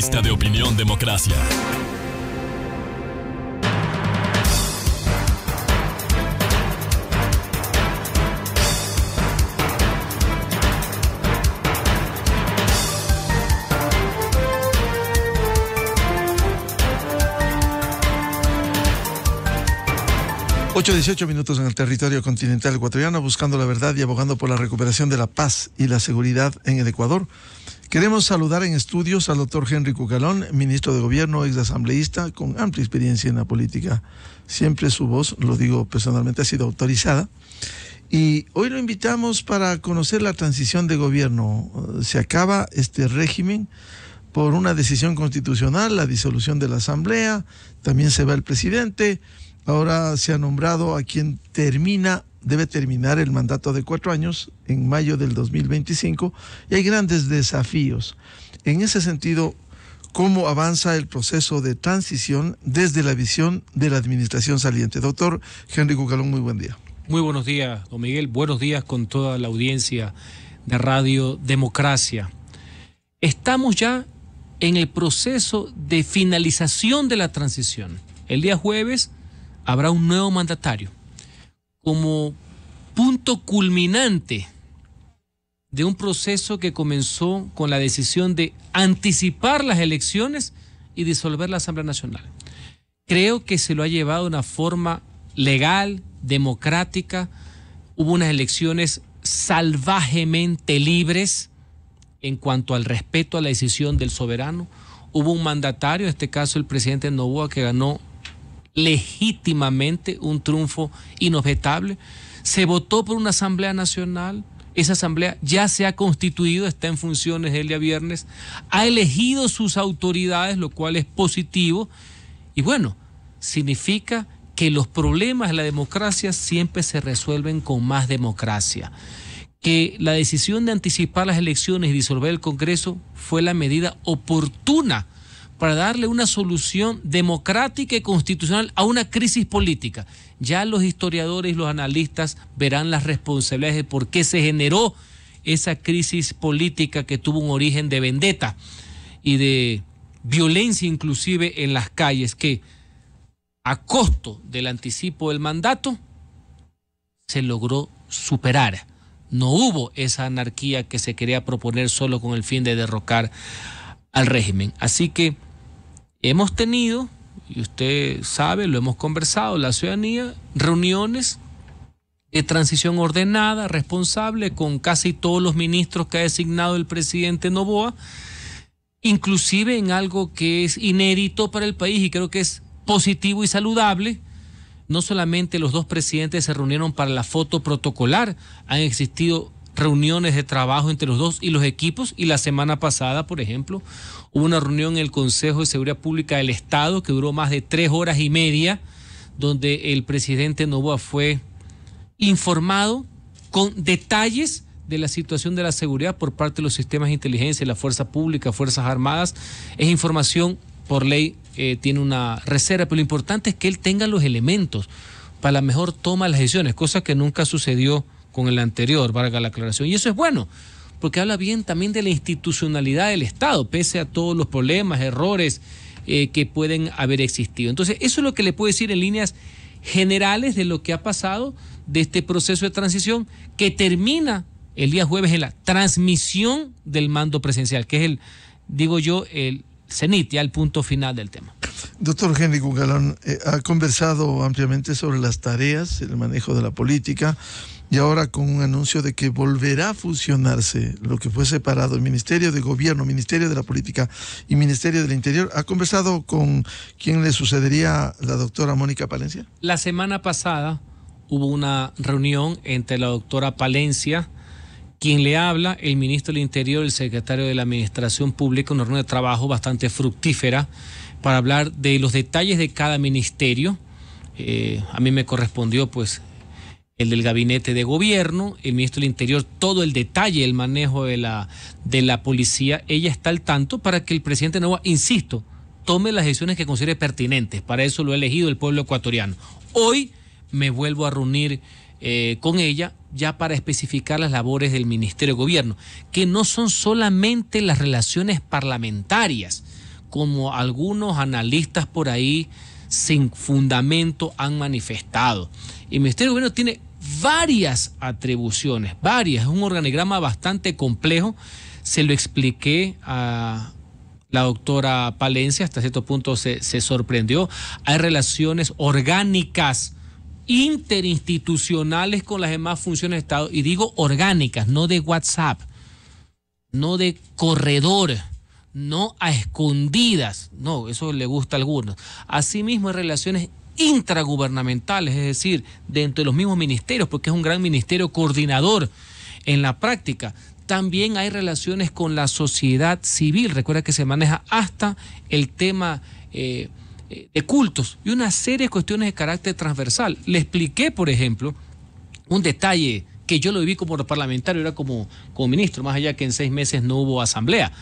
Lista de opinión Democracia. Ocho dieciocho minutos en el territorio continental ecuatoriano, buscando la verdad y abogando por la recuperación de la paz y la seguridad en el Ecuador. Queremos saludar en estudios al doctor Henry Cucalón, ministro de Gobierno, ex asambleísta, con amplia experiencia en la política. Siempre su voz, lo digo personalmente, ha sido autorizada. Y hoy lo invitamos para conocer la transición de gobierno. Se acaba este régimen por una decisión constitucional, la disolución de la Asamblea, también se va el presidente. Ahora se ha nombrado a quien termina, debe terminar el mandato de cuatro años en mayo del 2025 y hay grandes desafíos. En ese sentido, ¿cómo avanza el proceso de transición desde la visión de la administración saliente? Doctor Henry Cucalón, muy buen día. Muy buenos días, don Miguel. Buenos días con toda la audiencia de Radio Democracia. Estamos ya en el proceso de finalización de la transición. El día jueves habrá un nuevo mandatario. Como punto culminante de un proceso que comenzó con la decisión de anticipar las elecciones y disolver la Asamblea Nacional. Creo que se lo ha llevado de una forma legal, democrática. Hubo unas elecciones salvajemente libres en cuanto al respeto a la decisión del soberano. Hubo un mandatario, en este caso el presidente Novoa, que ganó legítimamente un triunfo inobjetable. Se votó por una Asamblea Nacional. Esa asamblea ya se ha constituido, está en funciones el día viernes, ha elegido sus autoridades, lo cual es positivo. Y bueno, significa que los problemas de la democracia siempre se resuelven con más democracia. Que la decisión de anticipar las elecciones y disolver el Congreso fue la medida oportuna para darle una solución democrática y constitucional a una crisis política. Ya los historiadores y los analistas verán las responsabilidades de por qué se generó esa crisis política que tuvo un origen de vendetta y de violencia inclusive en las calles que a costo del anticipo del mandato se logró superar. No hubo esa anarquía que se quería proponer solo con el fin de derrocar al régimen. Así que Hemos tenido, y usted sabe, lo hemos conversado, la ciudadanía, reuniones de transición ordenada, responsable, con casi todos los ministros que ha designado el presidente Novoa, inclusive en algo que es inédito para el país y creo que es positivo y saludable. No solamente los dos presidentes se reunieron para la foto protocolar, han existido reuniones de trabajo entre los dos y los equipos. Y la semana pasada, por ejemplo, hubo una reunión en el Consejo de Seguridad Pública del Estado que duró más de tres horas y media, donde el presidente Novoa fue informado con detalles de la situación de la seguridad por parte de los sistemas de inteligencia, la fuerza pública, fuerzas armadas. Es información por ley, eh, tiene una reserva, pero lo importante es que él tenga los elementos para la mejor toma de las decisiones, cosa que nunca sucedió con el anterior, valga la aclaración. Y eso es bueno, porque habla bien también de la institucionalidad del Estado, pese a todos los problemas, errores eh, que pueden haber existido. Entonces, eso es lo que le puedo decir en líneas generales de lo que ha pasado de este proceso de transición que termina el día jueves en la transmisión del mando presencial, que es el, digo yo, el CENIT, ya el punto final del tema. Doctor Henry Cucalón, eh, ha conversado ampliamente sobre las tareas, el manejo de la política y ahora con un anuncio de que volverá a fusionarse lo que fue separado el Ministerio de Gobierno, Ministerio de la Política y Ministerio del Interior. ¿Ha conversado con quién le sucedería la doctora Mónica Palencia? La semana pasada hubo una reunión entre la doctora Palencia, quien le habla, el ministro del Interior, el secretario de la Administración Pública, una reunión de trabajo bastante fructífera para hablar de los detalles de cada ministerio. Eh, a mí me correspondió pues el del gabinete de gobierno, el ministro del Interior, todo el detalle, el manejo de la, de la policía, ella está al tanto para que el presidente Novoa, insisto, tome las decisiones que considere pertinentes. Para eso lo ha elegido el pueblo ecuatoriano. Hoy me vuelvo a reunir eh, con ella ya para especificar las labores del Ministerio de Gobierno, que no son solamente las relaciones parlamentarias, como algunos analistas por ahí sin fundamento han manifestado. El Ministerio de Gobierno tiene varias atribuciones, varias, es un organigrama bastante complejo. Se lo expliqué a, la doctora Palencia hasta cierto punto se, sorprendió. Hay relaciones orgánicas interinstitucionales con las demás funciones de Estado. Y digo orgánicas, no de WhatsApp, no de corredor, no a escondidas. No, eso le gusta a algunos. Asimismo, hay relaciones intragubernamentales, es decir, dentro de los mismos ministerios, porque es un gran ministerio coordinador en la práctica. También hay relaciones con la sociedad civil. Recuerda que se maneja hasta el tema eh, eh, de cultos y una serie de cuestiones de carácter transversal. Le expliqué, por ejemplo, un detalle que yo lo viví como parlamentario, era como, como ministro, más allá que en seis meses no hubo asamblea.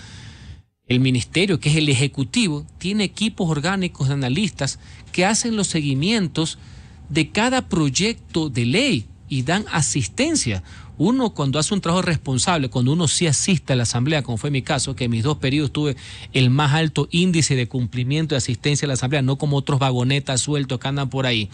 El ministerio, que es el ejecutivo, tiene equipos orgánicos de analistas que hacen los seguimientos de cada proyecto de ley y dan asistencia. Uno cuando hace un trabajo responsable, cuando uno sí asiste a la asamblea, como fue mi caso, que en mis dos periodos tuve el más alto índice de cumplimiento de asistencia a la asamblea, no como otros vagonetas sueltos que andan por ahí.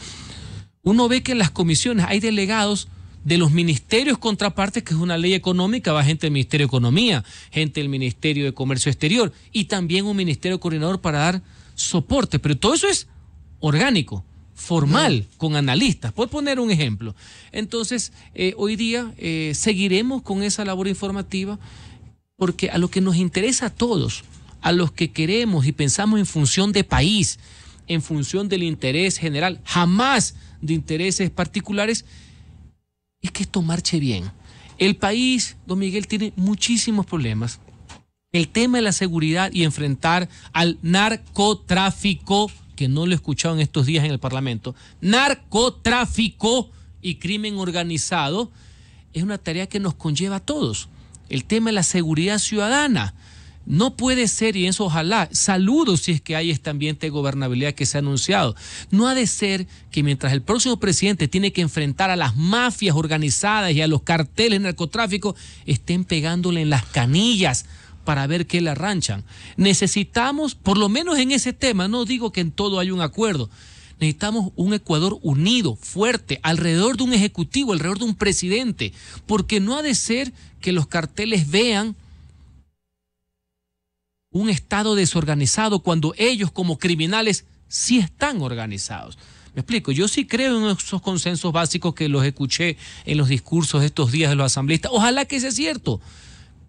Uno ve que en las comisiones hay delegados de los ministerios contrapartes, que es una ley económica, va gente del Ministerio de Economía, gente del Ministerio de Comercio Exterior y también un Ministerio Coordinador para dar soporte. Pero todo eso es orgánico, formal, con analistas. Puedo poner un ejemplo. Entonces, eh, hoy día eh, seguiremos con esa labor informativa porque a lo que nos interesa a todos, a los que queremos y pensamos en función de país, en función del interés general, jamás de intereses particulares, es que esto marche bien. El país, don Miguel, tiene muchísimos problemas. El tema de la seguridad y enfrentar al narcotráfico, que no lo he escuchado en estos días en el Parlamento, narcotráfico y crimen organizado, es una tarea que nos conlleva a todos. El tema de la seguridad ciudadana. No puede ser, y eso ojalá, saludo si es que hay este ambiente de gobernabilidad que se ha anunciado. No ha de ser que mientras el próximo presidente tiene que enfrentar a las mafias organizadas y a los carteles narcotráfico, estén pegándole en las canillas para ver qué le arranchan. Necesitamos, por lo menos en ese tema, no digo que en todo hay un acuerdo, necesitamos un Ecuador unido, fuerte, alrededor de un ejecutivo, alrededor de un presidente, porque no ha de ser que los carteles vean un Estado desorganizado cuando ellos como criminales sí están organizados. Me explico, yo sí creo en esos consensos básicos que los escuché en los discursos estos días de los asambleístas. Ojalá que sea cierto,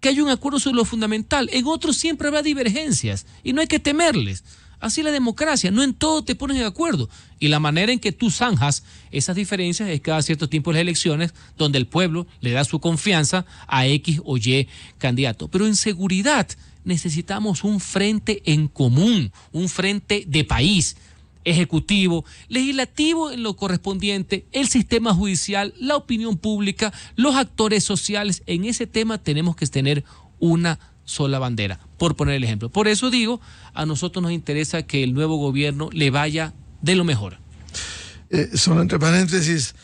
que hay un acuerdo sobre lo fundamental. En otros siempre habrá divergencias y no hay que temerles. Así la democracia, no en todo te pones de acuerdo. Y la manera en que tú zanjas esas diferencias es cada cierto tiempo las elecciones, donde el pueblo le da su confianza a X o Y candidato. Pero en seguridad, necesitamos un frente en común, un frente de país, ejecutivo, legislativo en lo correspondiente, el sistema judicial, la opinión pública, los actores sociales. En ese tema tenemos que tener una sola bandera, por poner el ejemplo. Por eso digo, a nosotros nos interesa que el nuevo gobierno le vaya de lo mejor. Eh, entre paréntesis,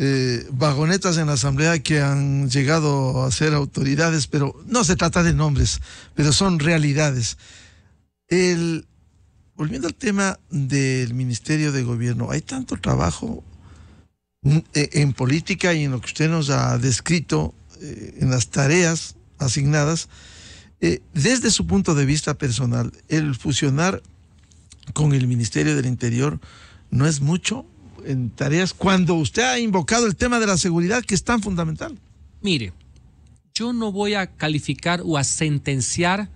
eh, vagonetas en la Asamblea que han llegado a ser autoridades, pero no se trata de nombres, pero son realidades. volviendo al tema del Ministerio de Gobierno, hay tanto trabajo mm, e, en, política y en lo que usted nos ha descrito, eh, en las tareas asignadas, eh, desde su punto de vista personal, el fusionar con el Ministerio del Interior no es mucho, en tareas cuando usted ha invocado el tema de la seguridad que es tan fundamental? Mire, yo no voy a calificar o a sentenciar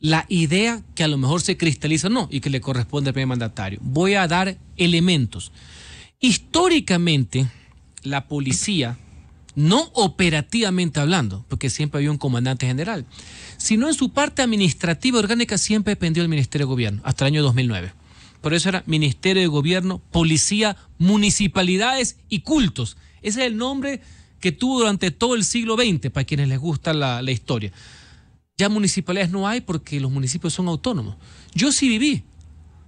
la idea que a lo mejor se cristaliza no y que le corresponde al primer mandatario. Voy a dar elementos. Históricamente, la policía, no operativamente hablando, porque siempre había un comandante general, sino en su parte administrativa orgánica siempre dependió del Ministerio de Gobierno, hasta el año 2009. Por eso era Ministerio de Gobierno, Policía, Municipalidades y Cultos. Ese es el nombre que tuvo durante todo el siglo XX, para quienes les gusta la, historia. Ya municipalidades no hay porque los municipios son autónomos. Yo sí viví,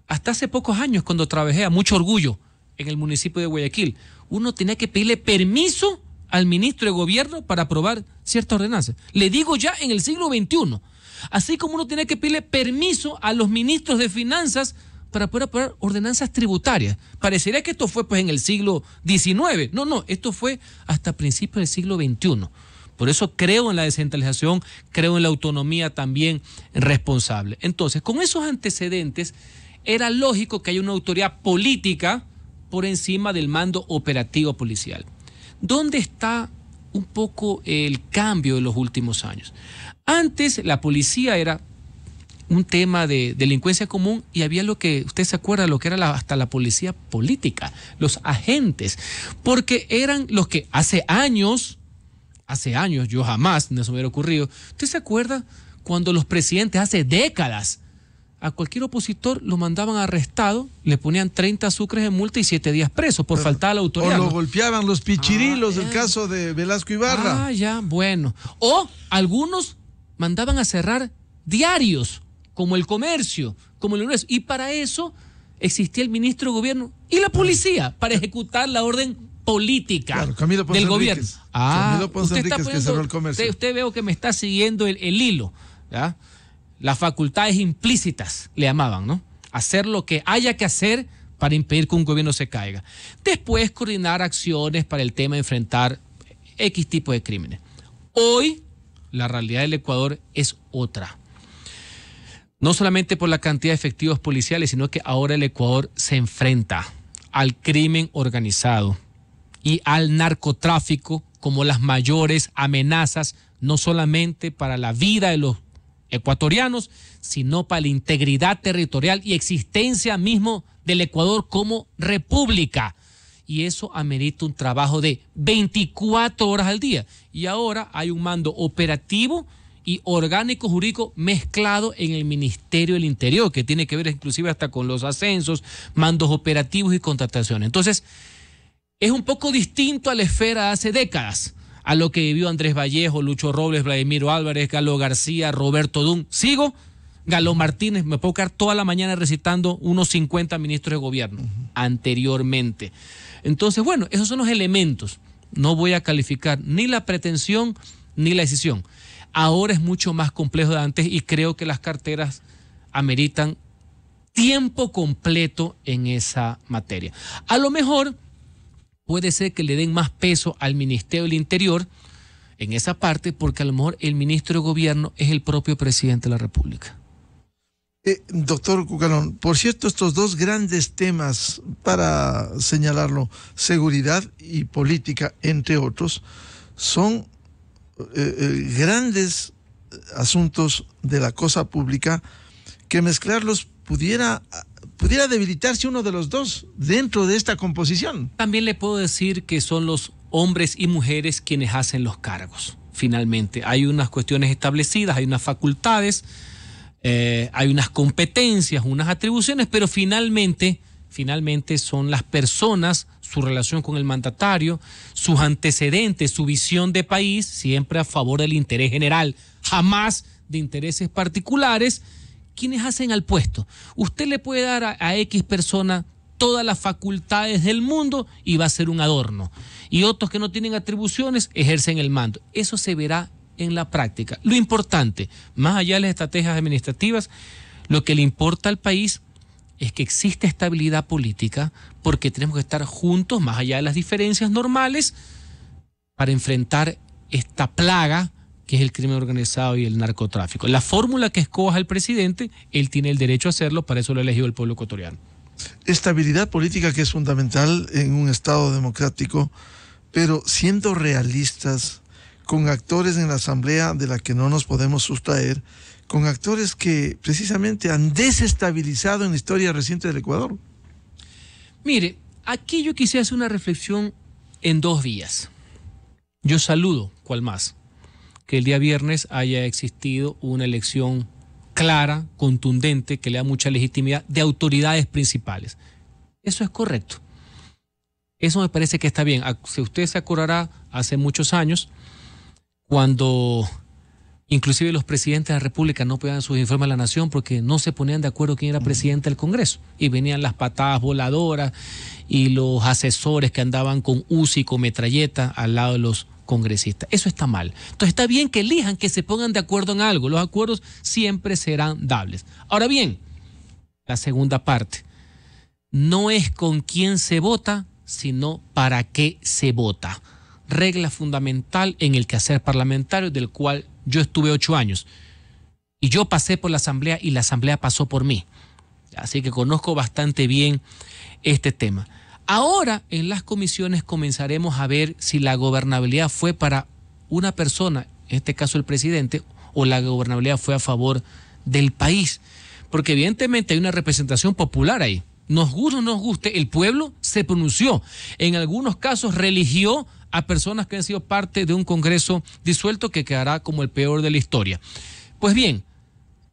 hasta hace pocos años, cuando trabajé a mucho orgullo en el municipio de Guayaquil, uno tenía que pedirle permiso al ministro de gobierno para aprobar ciertas ordenanzas. Le digo ya en el siglo XXI. Así como uno tiene que pedirle permiso a los ministros de finanzas para poder aprobar ordenanzas tributarias. Parecería que esto fue pues en el siglo XIX. No, no, esto fue hasta principios del siglo XXI. Por eso creo en la descentralización, creo en la autonomía también responsable. Entonces, con esos antecedentes, era lógico que haya una autoridad política por encima del mando operativo policial. ¿Dónde está un poco el cambio de los últimos años? Antes la policía era un tema de delincuencia común y había lo que usted se acuerda, lo que era hasta la policía política, los agentes, porque eran los que hace años, hace años, yo jamás no hubiera ocurrido, ¿usted se acuerda cuando los presidentes hace décadas a cualquier opositor lo mandaban arrestado, le ponían 30 sucres de multa y 7 días preso por faltar a la autoridad. O lo golpeaban los pichirilos, ah, el caso de Velasco Ibarra. Ah, ya, bueno. O algunos mandaban a cerrar diarios como el comercio, como el universo Y para eso existía el ministro de gobierno y la policía para ejecutar la orden política del gobierno. Ah, usted, está veo que me está siguiendo el, hilo. Las facultades implícitas le llamaban, ¿no? Hacer lo que haya que hacer para impedir que un gobierno se caiga. Después coordinar acciones para el tema de enfrentar X tipo de crímenes. Hoy la realidad del Ecuador es otra no solamente por la cantidad de efectivos policiales, sino que ahora el Ecuador se enfrenta al crimen organizado y al narcotráfico como las mayores amenazas, no solamente para la vida de los ecuatorianos, sino para la integridad territorial y existencia mismo del Ecuador como república. Y eso amerita un trabajo de 24 horas al día. Y ahora hay un mando operativo y orgánico jurídico mezclado en el Ministerio del Interior, que tiene que ver inclusive hasta con los ascensos, mandos operativos y contrataciones. Entonces, es un poco distinto a la esfera de hace décadas, a lo que vivió Andrés Vallejo, Lucho Robles, Vladimiro Álvarez, Galo García, Roberto Dun. Sigo, Galo Martínez, me puedo quedar toda la mañana recitando unos 50 ministros de gobierno anteriormente. Entonces, bueno, esos son los elementos. No voy a calificar ni la pretensión ni la decisión ahora es mucho más complejo de antes y creo que las carteras ameritan tiempo completo en esa materia. A lo mejor puede ser que le den más peso al Ministerio del Interior en esa parte porque a lo mejor el ministro de Gobierno es el propio presidente de la República. Eh, doctor Cucalón, por cierto, estos dos grandes temas, para señalarlo, seguridad y política, entre otros, son eh, eh, grandes asuntos de la cosa pública que mezclarlos pudiera pudiera debilitarse uno de los dos dentro de esta composición. También le puedo decir que son los hombres y mujeres quienes hacen los cargos. Finalmente, hay unas cuestiones establecidas, hay unas facultades, eh, hay unas competencias, unas atribuciones, pero finalmente finalmente son las personas, su relación con el mandatario, sus antecedentes, su visión de país, siempre a favor del interés general, jamás de intereses particulares, quienes hacen al puesto. Usted le puede dar a, X persona todas las facultades del mundo y va a ser un adorno. Y otros que no tienen atribuciones ejercen el mando. Eso se verá en la práctica. Lo importante, más allá de las estrategias administrativas, lo que le importa al país es que existe estabilidad política porque tenemos que estar juntos, más allá de las diferencias normales, para enfrentar esta plaga que es el crimen organizado y el narcotráfico. La fórmula que escoja el presidente, él tiene el derecho a hacerlo, para eso lo ha elegido el pueblo ecuatoriano. Estabilidad política que es fundamental en un Estado democrático, pero siendo realistas, con actores en la Asamblea de la que no nos podemos sustraer, con actores que precisamente han desestabilizado en la historia reciente del Ecuador. Mire, aquí yo quisiera hacer una reflexión en dos vías. Yo saludo, cual más, que el día viernes haya existido una elección clara, contundente, que le da mucha legitimidad de autoridades principales. Eso es correcto. Eso me parece que está bien. Ah, si usted se acordará, hace muchos años, cuando Inclusive los presidentes de la República no podían sus informes a la nación porque no se ponían de acuerdo quién era presidente del Congreso. Y venían las patadas voladoras y los asesores que andaban con UCI, con metralleta al lado de los congresistas. Eso está mal. Entonces está bien que elijan, que se pongan de acuerdo en algo. Los acuerdos siempre serán dables. Ahora bien, la segunda parte. No es con quién se vota, sino para qué se vota. Regla fundamental en el quehacer parlamentario del cual yo estuve ocho años y yo pasé por la asamblea y la asamblea pasó por mí. Así que conozco bastante bien este tema. Ahora en las comisiones comenzaremos a ver si la gobernabilidad fue para una persona, en este caso el presidente, o la gobernabilidad fue a favor del país. Porque evidentemente hay una representación popular ahí nos guste o no nos guste, el pueblo se pronunció. En algunos casos religió a personas que han sido parte de un Congreso disuelto que quedará como el peor de la historia. Pues bien,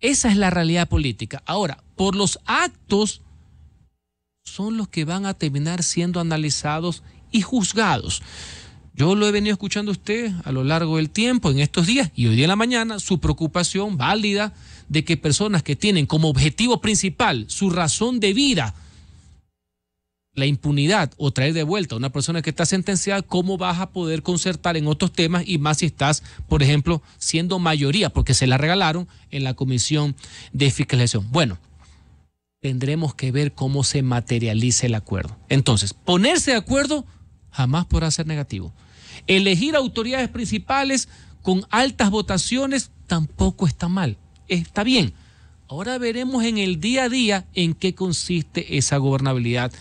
esa es la realidad política. Ahora, por los actos son los que van a terminar siendo analizados y juzgados. Yo lo he venido escuchando a usted a lo largo del tiempo, en estos días y hoy día en la mañana, su preocupación válida de que personas que tienen como objetivo principal su razón de vida, la impunidad o traer de vuelta a una persona que está sentenciada, ¿cómo vas a poder concertar en otros temas y más si estás, por ejemplo, siendo mayoría, porque se la regalaron en la comisión de fiscalización? Bueno, tendremos que ver cómo se materializa el acuerdo. Entonces, ponerse de acuerdo jamás podrá ser negativo. Elegir autoridades principales con altas votaciones tampoco está mal está bien. Ahora veremos en el día a día en qué consiste esa gobernabilidad,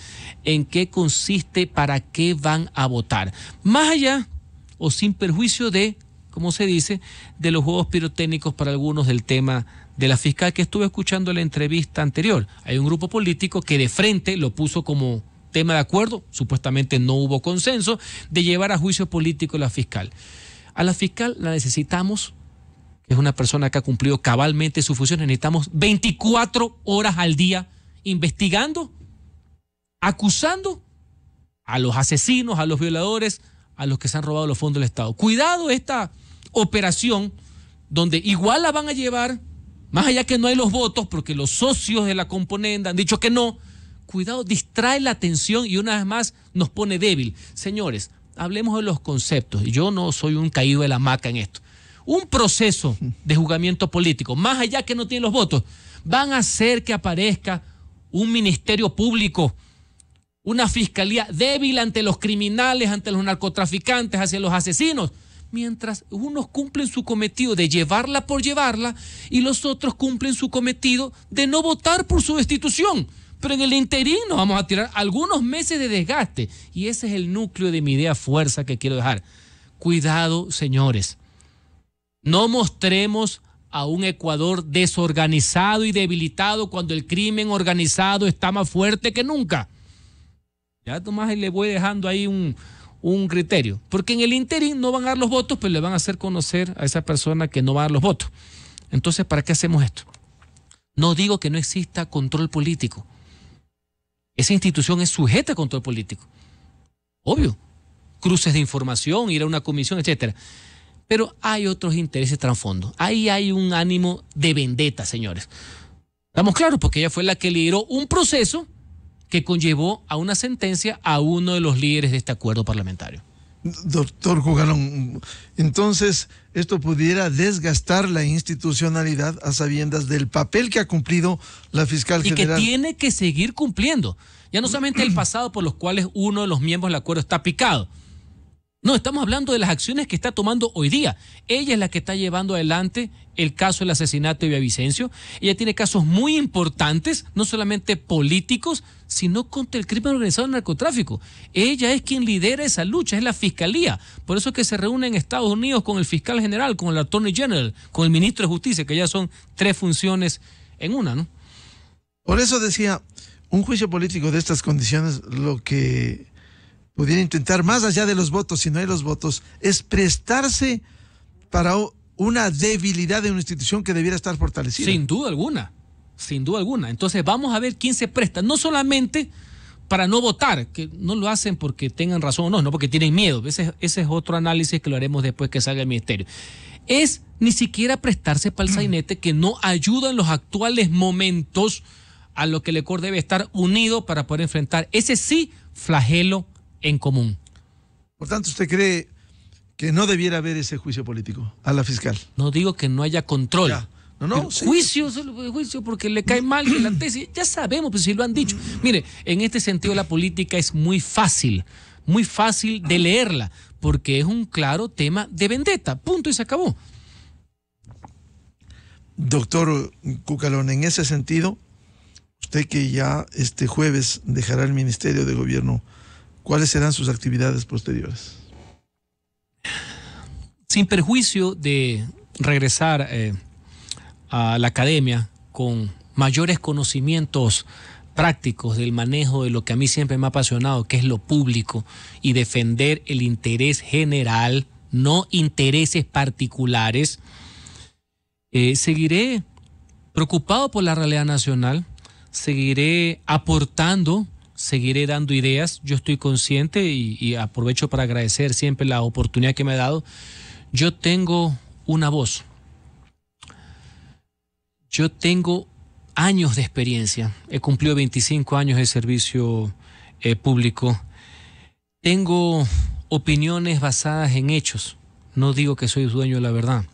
en qué consiste, para qué van a votar. Más allá o sin perjuicio de, como se dice, de los juegos pirotécnicos para algunos del tema de la fiscal que estuve escuchando la entrevista anterior. Hay un grupo político que de frente lo puso como tema de acuerdo, supuestamente no hubo consenso, de llevar a juicio político a la fiscal. A la fiscal la necesitamos es una persona que ha cumplido cabalmente su función. Necesitamos 24 horas al día investigando, acusando a los asesinos, a los violadores, a los que se han robado los fondos del Estado. Cuidado esta operación donde igual la van a llevar, más allá que no hay los votos, porque los socios de la componenda han dicho que no. Cuidado, distrae la atención y una vez más nos pone débil. Señores, hablemos de los conceptos. Yo no soy un caído de la maca en esto un proceso de juzgamiento político, más allá que no tienen los votos, van a hacer que aparezca un ministerio público, una fiscalía débil ante los criminales, ante los narcotraficantes, hacia los asesinos, mientras unos cumplen su cometido de llevarla por llevarla y los otros cumplen su cometido de no votar por su destitución. Pero en el interín nos vamos a tirar algunos meses de desgaste. Y ese es el núcleo de mi idea fuerza que quiero dejar. Cuidado, señores no mostremos a un Ecuador desorganizado y debilitado cuando el crimen organizado está más fuerte que nunca. Ya Tomás le voy dejando ahí un, criterio. Porque en el interín no van a dar los votos, pero le van a hacer conocer a esa persona que no va a dar los votos. Entonces, ¿para qué hacemos esto? No digo que no exista control político. Esa institución es sujeta a control político. Obvio. Cruces de información, ir a una comisión, etcétera pero hay otros intereses trasfondo. Ahí hay un ánimo de vendetta, señores. Estamos claros, porque ella fue la que lideró un proceso que conllevó a una sentencia a uno de los líderes de este acuerdo parlamentario. Doctor Jugalón, entonces esto pudiera desgastar la institucionalidad a sabiendas del papel que ha cumplido la fiscal general. Y que tiene que seguir cumpliendo. Ya no solamente el pasado por los cuales uno de los miembros del acuerdo está picado, no, estamos hablando de las acciones que está tomando hoy día. Ella es la que está llevando adelante el caso del asesinato de Vicencio. Ella tiene casos muy importantes, no solamente políticos, sino contra el crimen organizado narcotráfico. Ella es quien lidera esa lucha, es la fiscalía. Por eso es que se reúne en Estados Unidos con el fiscal general, con el attorney general, con el ministro de justicia, que ya son tres funciones en una, ¿no? Por eso decía, un juicio político de estas condiciones lo que pudiera intentar, más allá de los votos, si no hay los votos, es prestarse para una debilidad de una institución que debiera estar fortalecida. Sin duda alguna, sin duda alguna. Entonces vamos a ver quién se presta, no solamente para no votar, que no lo hacen porque tengan razón o no, no porque tienen miedo. Ese, es otro análisis que lo haremos después que salga el ministerio. Es ni siquiera prestarse para el sainete que no ayuda en los actuales momentos a lo que el ECOR debe estar unido para poder enfrentar ese sí flagelo en común. Por tanto, ¿usted cree que no debiera haber ese juicio político a la fiscal? No digo que no haya control. Ya. No, no, Juicio, juicio, porque le cae mal la tesis. Ya sabemos, pues si lo han dicho. Mire, en este sentido la política es muy fácil, muy fácil de leerla, porque es un claro tema de vendetta. Punto y se acabó. Doctor Cucalón, en ese sentido, usted que ya este jueves dejará el Ministerio de Gobierno ¿Cuáles serán sus actividades posteriores? Sin perjuicio de regresar eh, a la academia con mayores conocimientos prácticos del manejo de lo que a mí siempre me ha apasionado, que es lo público, y defender el interés general, no intereses particulares, eh, seguiré preocupado por la realidad nacional, seguiré aportando seguiré dando ideas. Yo estoy consciente y, aprovecho para agradecer siempre la oportunidad que me ha dado. Yo tengo una voz. Yo tengo años de experiencia. He cumplido 25 años de servicio eh, público. Tengo opiniones basadas en hechos. No digo que soy dueño de la verdad.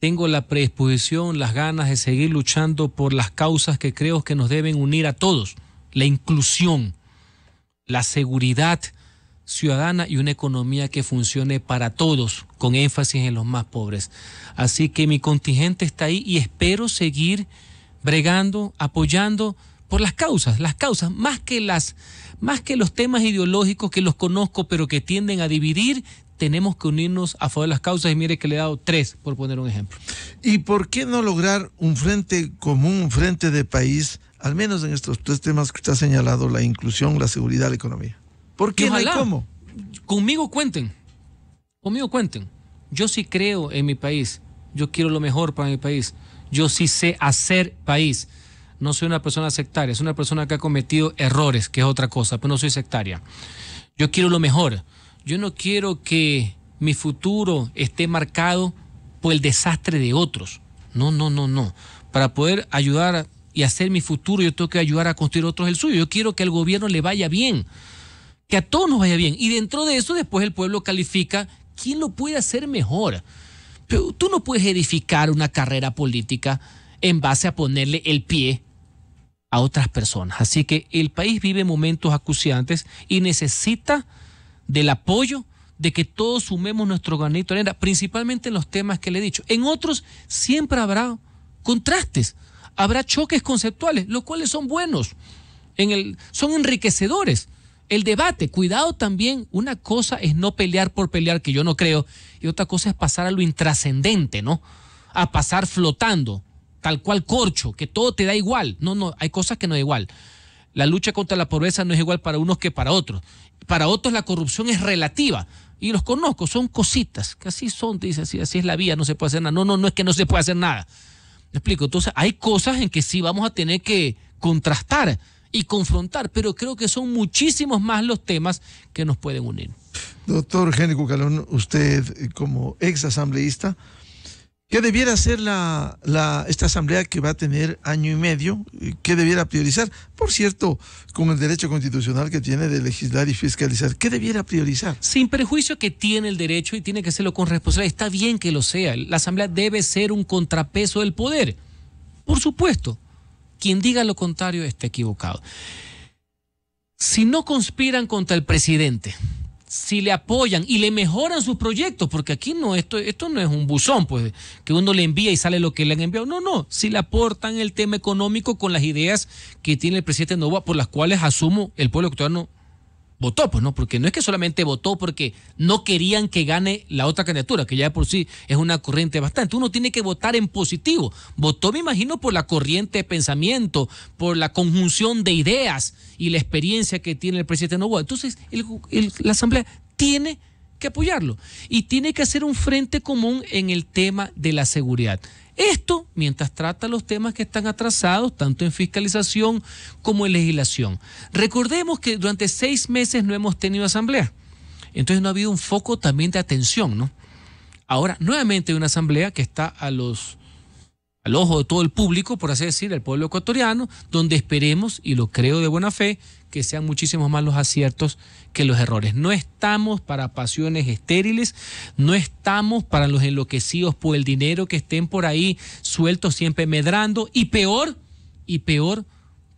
Tengo la predisposición, las ganas de seguir luchando por las causas que creo que nos deben unir a todos la inclusión, la seguridad ciudadana y una economía que funcione para todos, con énfasis en los más pobres. Así que mi contingente está ahí y espero seguir bregando, apoyando por las causas, las causas, más que las, más que los temas ideológicos que los conozco, pero que tienden a dividir, tenemos que unirnos a favor de las causas. Y mire que le he dado tres, por poner un ejemplo. ¿Y por qué no lograr un frente común, un frente de país al menos en estos tres temas que usted ha señalado, la inclusión, la seguridad, la economía. ¿Por qué no cómo? Conmigo cuenten, conmigo cuenten. Yo sí creo en mi país, yo quiero lo mejor para mi país, yo sí sé hacer país. No soy una persona sectaria, soy una persona que ha cometido errores, que es otra cosa, pero no soy sectaria. Yo quiero lo mejor. Yo no quiero que mi futuro esté marcado por el desastre de otros. No, no, no, no. Para poder ayudar y hacer mi futuro, yo tengo que ayudar a construir otros el suyo. Yo quiero que el gobierno le vaya bien, que a todos nos vaya bien. Y dentro de eso después el pueblo califica quién lo puede hacer mejor. Pero tú no puedes edificar una carrera política en base a ponerle el pie a otras personas. Así que el país vive momentos acuciantes y necesita del apoyo de que todos sumemos nuestro granito arena, principalmente en los temas que le he dicho. En otros siempre habrá contrastes habrá choques conceptuales, los cuales son buenos, son enriquecedores. El debate, cuidado también, una cosa es no pelear por pelear, que yo no creo, y otra cosa es pasar a lo intrascendente, ¿no? A pasar flotando, tal cual corcho, que todo te da igual. No, no, hay cosas que no da igual. La lucha contra la pobreza no es igual para unos que para otros. Para otros la corrupción es relativa y los conozco, son cositas, que así son, dice, así, así es la vida, no se puede hacer nada. No, no, no es que no se puede hacer nada explico? Entonces, hay cosas en que sí vamos a tener que contrastar y confrontar, pero creo que son muchísimos más los temas que nos pueden unir. Doctor Génico Calón, usted eh, como ex asambleísta, ¿Qué debiera hacer esta asamblea que va a tener año y medio? ¿Qué debiera priorizar? Por cierto, con el derecho constitucional que tiene de legislar y fiscalizar, ¿qué debiera priorizar? Sin prejuicio que tiene el derecho y tiene que hacerlo con responsabilidad. Está bien que lo sea. La asamblea debe ser un contrapeso del poder. Por supuesto. Quien diga lo contrario está equivocado. Si no conspiran contra el presidente, si le apoyan y le mejoran sus proyectos, porque aquí no, esto, esto no es un buzón, pues, que uno le envía y sale lo que le han enviado. No, no, si le aportan el tema económico con las ideas que tiene el presidente Novoa, por las cuales asumo el pueblo ecuatoriano votó, pues no, porque no es que solamente votó porque no querían que gane la otra candidatura, que ya por sí es una corriente bastante. Uno tiene que votar en positivo. Votó, me imagino, por la corriente de pensamiento, por la conjunción de ideas y la experiencia que tiene el presidente Novoa. Entonces, la Asamblea tiene que apoyarlo y tiene que hacer un frente común en el tema de la seguridad. Esto mientras trata los temas que están atrasados, tanto en fiscalización como en legislación. Recordemos que durante seis meses no hemos tenido asamblea. Entonces no ha habido un foco también de atención, ¿no? Ahora, nuevamente, hay una asamblea que está a los al ojo de todo el público, por así decir, el pueblo ecuatoriano, donde esperemos, y lo creo de buena fe, que sean muchísimos más los aciertos que los errores. No estamos para pasiones estériles, no estamos para los enloquecidos por el dinero que estén por ahí sueltos, siempre medrando, y peor, y peor,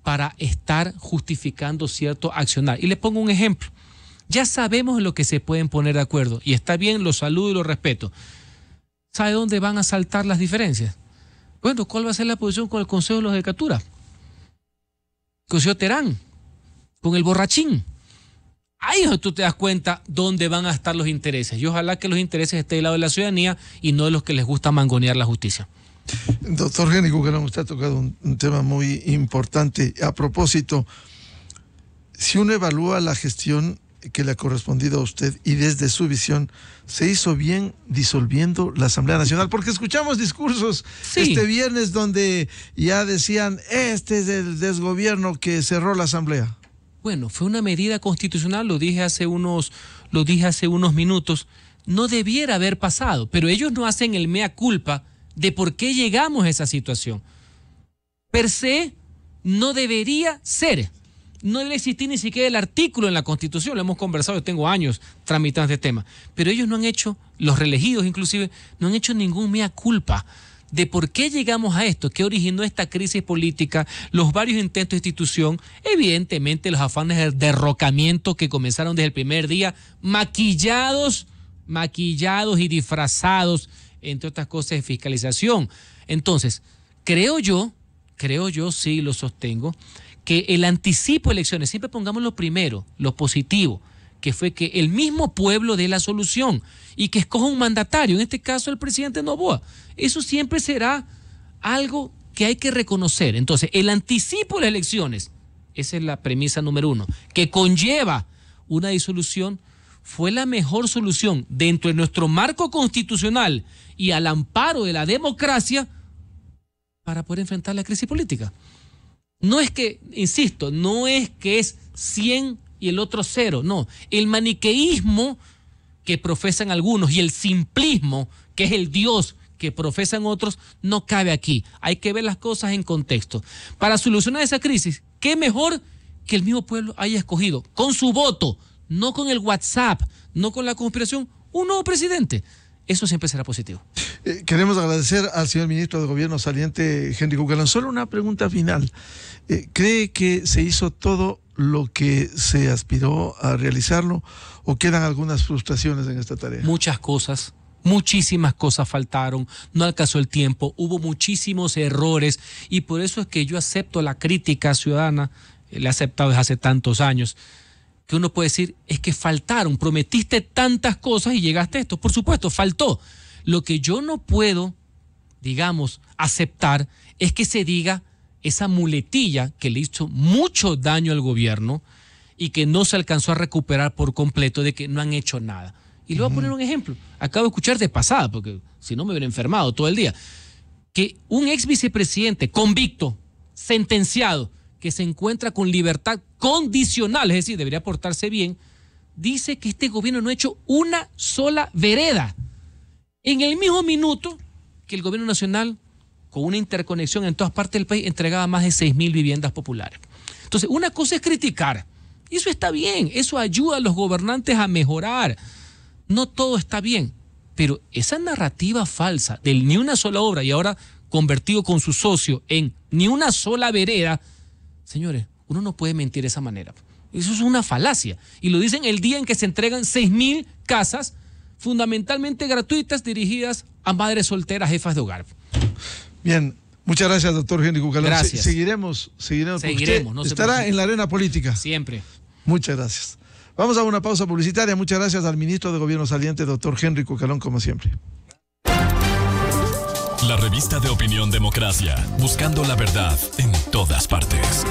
para estar justificando cierto accionar. Y les pongo un ejemplo. Ya sabemos lo que se pueden poner de acuerdo, y está bien, los saludo y los respeto. ¿Sabe dónde van a saltar las diferencias? Bueno, ¿cuál va a ser la posición con el Consejo de la Judicatura? Consejo Terán, con el borrachín. Ahí es tú te das cuenta dónde van a estar los intereses. Y ojalá que los intereses estén del lado de la ciudadanía y no de los que les gusta mangonear la justicia. Doctor Génico, que usted ha tocado un, tema muy importante. A propósito, si uno evalúa la gestión que le ha correspondido a usted y desde su visión se hizo bien disolviendo la Asamblea Nacional, porque escuchamos discursos este viernes donde ya decían, este es el desgobierno que cerró la Asamblea. Bueno, fue una medida constitucional, lo dije hace unos, lo dije hace unos minutos, no debiera haber pasado, pero ellos no hacen el mea culpa de por qué llegamos a esa situación. Per se, no debería ser no debe existir ni siquiera el artículo en la Constitución, lo hemos conversado, yo tengo años tramitando este tema, pero ellos no han hecho, los reelegidos inclusive, no han hecho ningún mea culpa de por qué llegamos a esto, qué originó esta crisis política, los varios intentos de institución, evidentemente los afanes de derrocamiento que comenzaron desde el primer día, maquillados, maquillados y disfrazados, entre otras cosas, de fiscalización. Entonces, creo yo, creo yo, sí lo sostengo, que el anticipo de elecciones, siempre pongamos lo primero, lo positivo, que fue que el mismo pueblo dé la solución y que escoja un mandatario, en este caso el presidente Novoa. Eso siempre será algo que hay que reconocer. Entonces, el anticipo de las elecciones, esa es la premisa número uno, que conlleva una disolución, fue la mejor solución dentro de nuestro marco constitucional y al amparo de la democracia para poder enfrentar la crisis política. No es que, insisto, no es que es 100 y el otro cero, no. El maniqueísmo que profesan algunos y el simplismo, que es el Dios que profesan otros, no cabe aquí. Hay que ver las cosas en contexto. Para solucionar esa crisis, ¿qué mejor que el mismo pueblo haya escogido con su voto, no con el WhatsApp, no con la conspiración, un nuevo presidente? eso siempre será positivo. Eh, queremos agradecer al señor ministro de Gobierno saliente, Henry Cucalán. Solo una pregunta final. Eh, ¿Cree que se hizo todo lo que se aspiró a realizarlo o quedan algunas frustraciones en esta tarea? Muchas cosas. Muchísimas cosas faltaron, no alcanzó el tiempo, hubo muchísimos errores y por eso es que yo acepto la crítica ciudadana, la he aceptado desde hace tantos años que uno puede decir es que faltaron, prometiste tantas cosas y llegaste a esto. Por supuesto, faltó. Lo que yo no puedo, digamos, aceptar es que se diga esa muletilla que le hizo mucho daño al gobierno y que no se alcanzó a recuperar por completo de que no han hecho nada. Y le voy a poner un ejemplo. Acabo de escuchar de pasada, porque si no me hubiera enfermado todo el día, que un ex vicepresidente convicto, sentenciado, que se encuentra con libertad condicional, es decir, debería portarse bien, dice que este gobierno no ha hecho una sola vereda. En el mismo minuto que el gobierno nacional, con una interconexión en todas partes del país, entregaba más de 6.000 viviendas populares. Entonces, una cosa es criticar. Eso está bien, eso ayuda a los gobernantes a mejorar. No todo está bien, pero esa narrativa falsa del ni una sola obra y ahora convertido con su socio en ni una sola vereda, Señores, uno no puede mentir de esa manera. Eso es una falacia. Y lo dicen el día en que se entregan 6.000 casas fundamentalmente gratuitas dirigidas a madres solteras, jefas de hogar. Bien, muchas gracias, doctor Henry Cucalón. Gracias. seguiremos, seguiremos. seguiremos estará en la arena política. Siempre. Muchas gracias. Vamos a una pausa publicitaria. Muchas gracias al ministro de Gobierno saliente, doctor Henry Cucalón, como siempre la revista de opinión Democracia, buscando la verdad en todas partes.